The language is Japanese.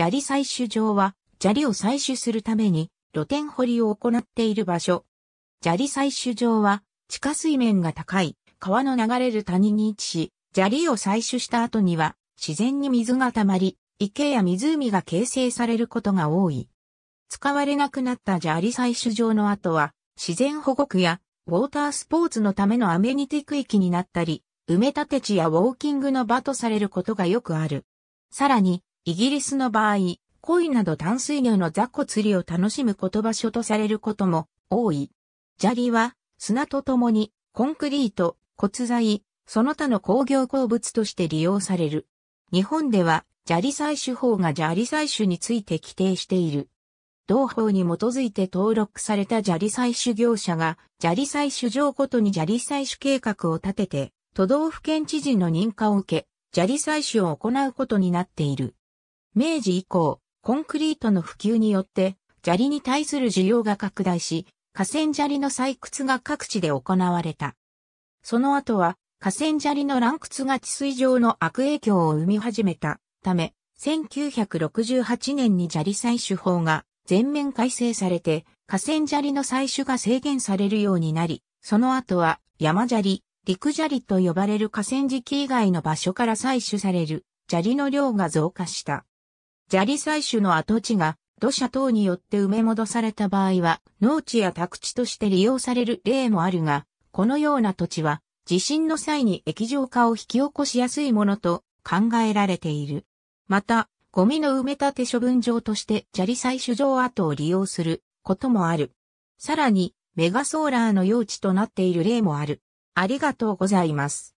砂利採取場は、砂利を採取するために露天掘りを行っている場所。砂利採取場は、地下水面が高い、川の流れる谷に位置し、砂利を採取した後には、自然に水が溜まり、池や湖が形成されることが多い。使われなくなった砂利採取場の後は、自然保護区や、ウォータースポーツのためのアメニティ区域になったり、埋め立て地やウォーキングの場とされることがよくある。さらに、イギリスの場合、鯉など淡水魚の雑魚釣りを楽しむ言葉所とされることも多い。砂利は砂と共にコンクリート、骨材、その他の工業鉱物として利用される。日本では砂利採取法が砂利採取について規定している。同法に基づいて登録された砂利採取業者が砂利採取場ごとに砂利採取計画を立てて都道府県知事の認可を受け砂利採取を行うことになっている。明治以降、コンクリートの普及によって、砂利に対する需要が拡大し、河川砂利の採掘が各地で行われた。その後は、河川砂利の乱掘が治水上の悪影響を生み始めたため、1968年に砂利採取法が全面改正されて、河川砂利の採取が制限されるようになり、その後は山砂利、陸砂利と呼ばれる河川敷以外の場所から採取される砂利の量が増加した。砂利採取の跡地が土砂等によって埋め戻された場合は農地や宅地として利用される例もあるが、このような土地は地震の際に液状化を引き起こしやすいものと考えられている。また、ゴミの埋め立て処分場として砂利採取場跡を利用することもある。さらに、メガソーラーの用地となっている例もある。ありがとうございます。